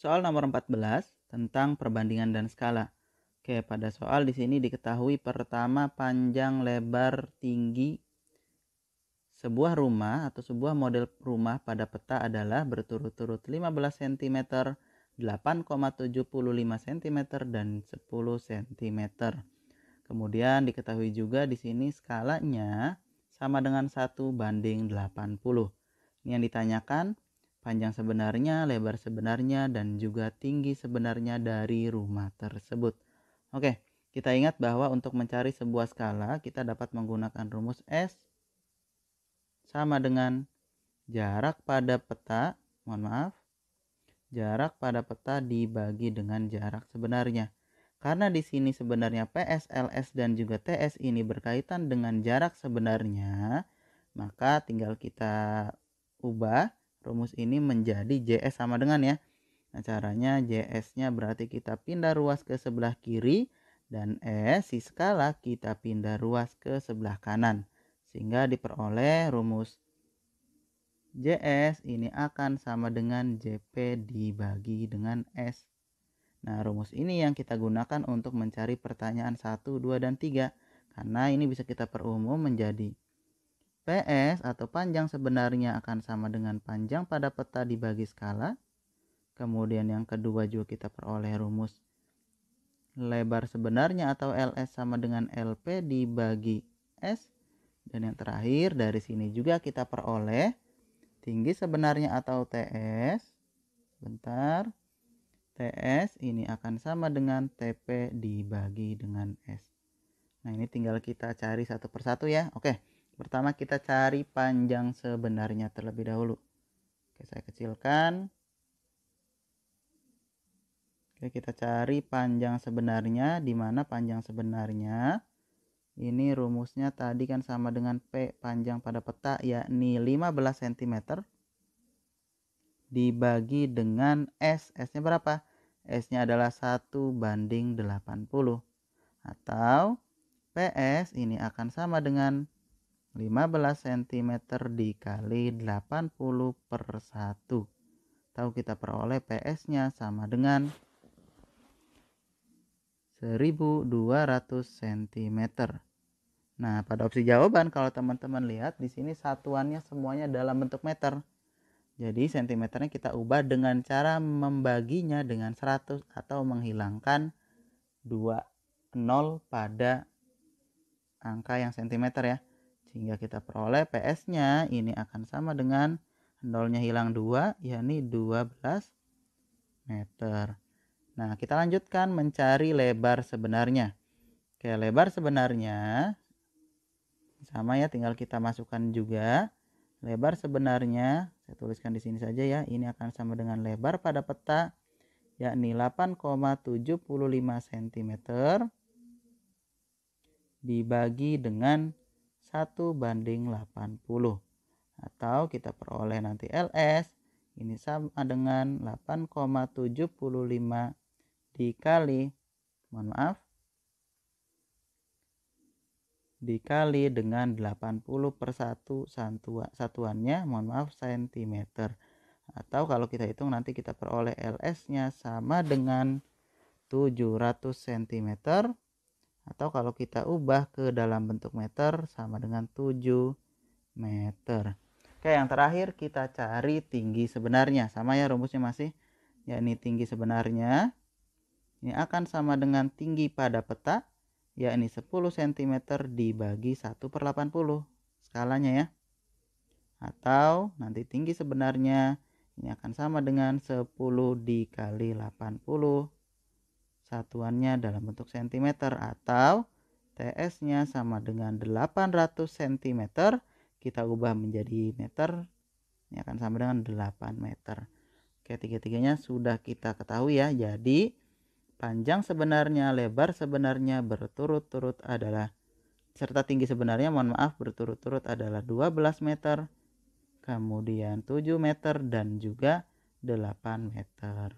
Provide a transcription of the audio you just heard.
Soal nomor 14 tentang perbandingan dan skala. Oke, pada soal di sini diketahui pertama panjang, lebar, tinggi sebuah rumah atau sebuah model rumah pada peta adalah berturut-turut 15 cm, 8,75 cm dan 10 cm. Kemudian diketahui juga di sini skalanya sama dengan 1 banding 80. Ini yang ditanyakan panjang sebenarnya, lebar sebenarnya, dan juga tinggi sebenarnya dari rumah tersebut. Oke, kita ingat bahwa untuk mencari sebuah skala, kita dapat menggunakan rumus S sama dengan jarak pada peta, mohon maaf, jarak pada peta dibagi dengan jarak sebenarnya. Karena di sini sebenarnya PS, LS, dan juga TS ini berkaitan dengan jarak sebenarnya, maka tinggal kita ubah rumus ini menjadi JS sama dengan ya. Nah, caranya JS-nya berarti kita pindah ruas ke sebelah kiri dan S si skala kita pindah ruas ke sebelah kanan sehingga diperoleh rumus JS ini akan sama dengan JP dibagi dengan S. Nah, rumus ini yang kita gunakan untuk mencari pertanyaan 1, 2, dan 3 karena ini bisa kita perumum menjadi PS atau panjang sebenarnya akan sama dengan panjang pada peta dibagi skala. Kemudian yang kedua juga kita peroleh rumus lebar sebenarnya atau LS sama dengan LP dibagi S. Dan yang terakhir dari sini juga kita peroleh tinggi sebenarnya atau TS. Bentar. TS ini akan sama dengan TP dibagi dengan S. Nah ini tinggal kita cari satu persatu ya. Oke. Pertama kita cari panjang sebenarnya terlebih dahulu. Oke, saya kecilkan. Oke, kita cari panjang sebenarnya di mana panjang sebenarnya ini rumusnya tadi kan sama dengan P panjang pada peta yakni 15 cm dibagi dengan S. S-nya berapa? S-nya adalah 1 banding 80. Atau PS ini akan sama dengan 15 cm dikali 80 per 1 tahu kita peroleh PS nya sama dengan 1200 cm Nah pada opsi jawaban kalau teman-teman lihat di sini satuannya semuanya dalam bentuk meter jadi sentimeternya kita ubah dengan cara membaginya dengan 100 atau menghilangkan 2 0 pada angka yang sentimeter ya. Sehingga kita peroleh PS-nya ini akan sama dengan nolnya hilang 2, yakni 12 meter. Nah, kita lanjutkan mencari lebar sebenarnya. Oke, lebar sebenarnya sama ya, tinggal kita masukkan juga. Lebar sebenarnya, saya tuliskan di sini saja ya, ini akan sama dengan lebar pada peta, yakni 8,75 cm dibagi dengan 1 banding 80 atau kita peroleh nanti LS ini sama dengan 8,75 dikali mohon maaf dikali dengan 80 per 1 santua, satuannya mohon maaf sentimeter atau kalau kita hitung nanti kita peroleh LS nya sama dengan 700 cm atau kalau kita ubah ke dalam bentuk meter sama dengan 7 meter oke yang terakhir kita cari tinggi sebenarnya sama ya rumusnya masih ya ini tinggi sebenarnya ini akan sama dengan tinggi pada peta yakni 10 cm dibagi 1 per 80 skalanya ya atau nanti tinggi sebenarnya ini akan sama dengan 10 dikali 80 Satuannya dalam bentuk cm atau TS-nya sama dengan 800 cm. Kita ubah menjadi meter. Ini ya akan sama dengan 8 meter. Oke, tiga-tiganya sudah kita ketahui ya. Jadi panjang sebenarnya, lebar sebenarnya, berturut-turut adalah serta tinggi sebenarnya mohon maaf berturut-turut adalah 12 meter, kemudian 7 meter dan juga 8 meter.